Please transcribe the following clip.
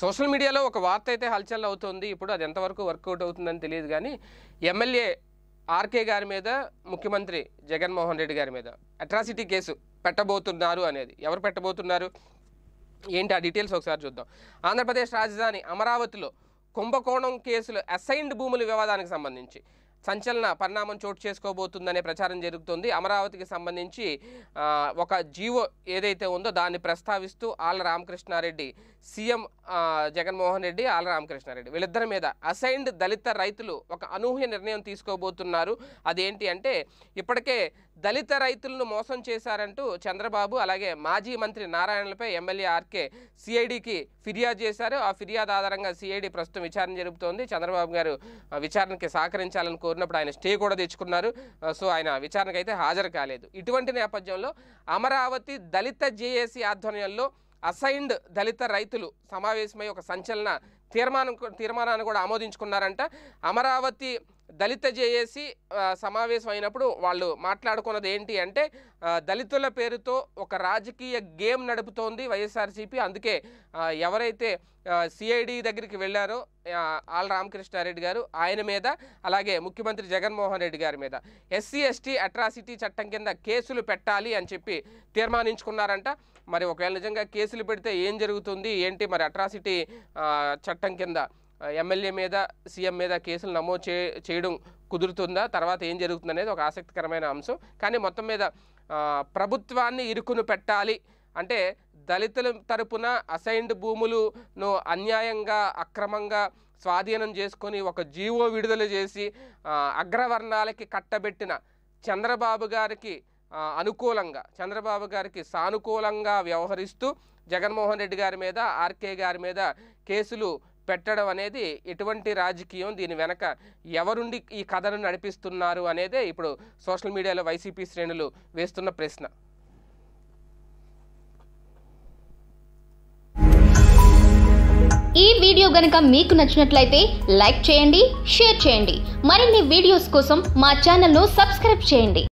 social మీడియాలో ఒక వార్త అయితే హల్చల్ అవుతుంది ఇప్పుడు అది ఎంతవరకు వర్కౌట్ అవుతుందని తెలియదు కానీ ఎమ్మెల్యే ఆర్కే గారి మీద ముఖ్యమంత్రి జగన్మోహన్ రెడ్డి గారి మీద అట్రాసిటీ కేసు పెట్టబోతున్నారు అనేది ఎవరు పెట్టబోతున్నారు ఏంటి ఆ డీటెయిల్స్ ఒకసారి చూద్దాం ఆంధ్రప్రదేశ్ రాజధాని అమరావతిలో కుంభకోణం కేసులు అసైన్డ్ భూముల వివాదానికి సంబంధించి సంచలన పరిణామం చోటు చేసుకోబోతుందనే ప్రచారం జరుగుతుంది అమరావతికి సంబంధించి ఒక జీవో ఏదైతే ఉందో దాన్ని ప్రస్తావిస్తూ ఆళ్ళ రామకృష్ణారెడ్డి సీఎం జగన్మోహన్ రెడ్డి ఆళ్ళ రామకృష్ణారెడ్డి వీళ్ళిద్దరి మీద అసైన్డ్ దళిత రైతులు ఒక అనూహ్య నిర్ణయం తీసుకోబోతున్నారు అదేంటి అంటే ఇప్పటికే దళిత రైతులను మోసం చేశారంటూ చంద్రబాబు అలాగే మాజీ మంత్రి నారాయణలపై ఎమ్మెల్యే ఆర్కే సిఐడికి ఫిర్యాదు చేశారు ఆ ఫిర్యాదు ఆధారంగా సిఐడి ప్రస్తుతం విచారణ జరుపుతోంది చంద్రబాబు గారు విచారణకి సహకరించాలని కోరినప్పుడు ఆయన స్టే కూడా తెచ్చుకున్నారు సో ఆయన విచారణకు అయితే హాజరు కాలేదు ఇటువంటి నేపథ్యంలో అమరావతి దళిత జేఏసీ ఆధ్వర్యంలో అసైన్డ్ దళిత రైతులు సమావేశమై ఒక సంచలన తీర్మానం తీర్మానాన్ని కూడా ఆమోదించుకున్నారంట అమరావతి దళిత జేఏసీ సమావేశం అయినప్పుడు వాళ్ళు మాట్లాడుకున్నది ఏంటి అంటే దళితుల పేరుతో ఒక రాజకీయ గేమ్ నడుపుతోంది వైఎస్ఆర్సీపీ అందుకే ఎవరైతే సిఐడి దగ్గరికి వెళ్ళారో ఆల్ రామకృష్ణారెడ్డి గారు ఆయన మీద అలాగే ముఖ్యమంత్రి జగన్మోహన్ రెడ్డి గారి మీద ఎస్సీ ఎస్టీ అట్రాసిటీ చట్టం కింద కేసులు పెట్టాలి అని చెప్పి తీర్మానించుకున్నారంట మరి ఒకవేళ నిజంగా కేసులు పెడితే ఏం జరుగుతుంది ఏంటి మరి అట్రాసిటీ చట్టం కింద ఎమ్మెల్యే మీద సీఎం మీద కేసులు నమోదు చే చేయడం కుదురుతుందా తర్వాత ఏం జరుగుతుంది అనేది ఒక ఆసక్తికరమైన అంశం కానీ మొత్తం మీద ప్రభుత్వాన్ని ఇరుకును పెట్టాలి అంటే దళితుల తరపున అసైన్డ్ భూములను అన్యాయంగా అక్రమంగా స్వాధీనం చేసుకొని ఒక జీవో విడుదల చేసి అగ్రవర్ణాలకి కట్టబెట్టిన చంద్రబాబు గారికి అనుకూలంగా చంద్రబాబు గారికి సానుకూలంగా వ్యవహరిస్తూ జగన్మోహన్ రెడ్డి గారి మీద ఆర్కే గారి మీద కేసులు పెట్టడం అనేది ఎటువంటి రాజకీయం దీని వెనక ఎవరుండి ఈ కథను నడిపిస్తున్నారు అనేదే ఇప్పుడు సోషల్ మీడియాలో వైసీపీ శ్రేణులు వేస్తున్న ప్రశ్న ఈ వీడియో గనక మీకు నచ్చినట్లయితే లైక్ చేయండి షేర్ చేయండి మరిన్ని వీడియోస్ కోసం మా ఛానల్ను సబ్స్క్రైబ్ చేయండి